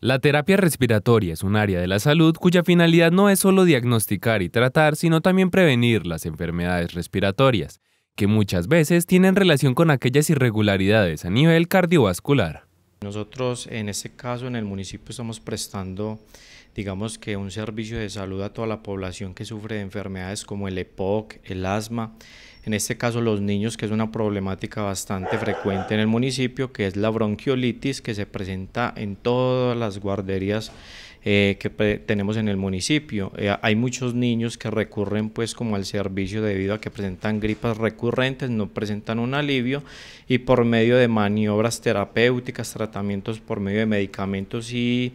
La terapia respiratoria es un área de la salud cuya finalidad no es solo diagnosticar y tratar, sino también prevenir las enfermedades respiratorias, que muchas veces tienen relación con aquellas irregularidades a nivel cardiovascular. Nosotros en este caso en el municipio estamos prestando digamos que un servicio de salud a toda la población que sufre de enfermedades como el EPOC, el asma, en este caso los niños que es una problemática bastante frecuente en el municipio que es la bronquiolitis que se presenta en todas las guarderías eh, que pues, tenemos en el municipio. Eh, hay muchos niños que recurren pues como al servicio debido a que presentan gripas recurrentes, no presentan un alivio y por medio de maniobras terapéuticas, tratamientos por medio de medicamentos y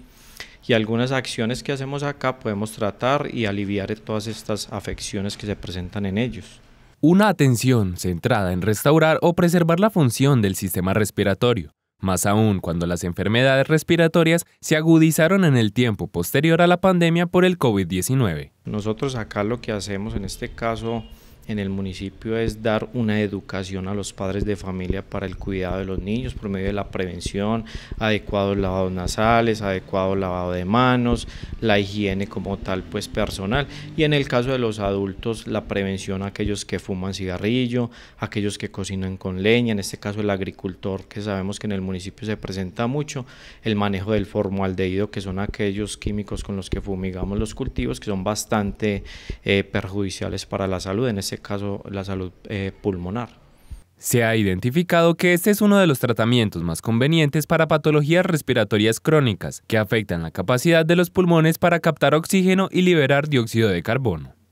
y algunas acciones que hacemos acá podemos tratar y aliviar todas estas afecciones que se presentan en ellos. Una atención centrada en restaurar o preservar la función del sistema respiratorio, más aún cuando las enfermedades respiratorias se agudizaron en el tiempo posterior a la pandemia por el COVID-19. Nosotros acá lo que hacemos en este caso en el municipio es dar una educación a los padres de familia para el cuidado de los niños por medio de la prevención, adecuados lavados nasales, adecuado lavado de manos, la higiene como tal pues personal y en el caso de los adultos la prevención a aquellos que fuman cigarrillo, aquellos que cocinan con leña, en este caso el agricultor que sabemos que en el municipio se presenta mucho, el manejo del formaldehído que son aquellos químicos con los que fumigamos los cultivos que son bastante eh, perjudiciales para la salud en este caso la salud eh, pulmonar. Se ha identificado que este es uno de los tratamientos más convenientes para patologías respiratorias crónicas que afectan la capacidad de los pulmones para captar oxígeno y liberar dióxido de carbono.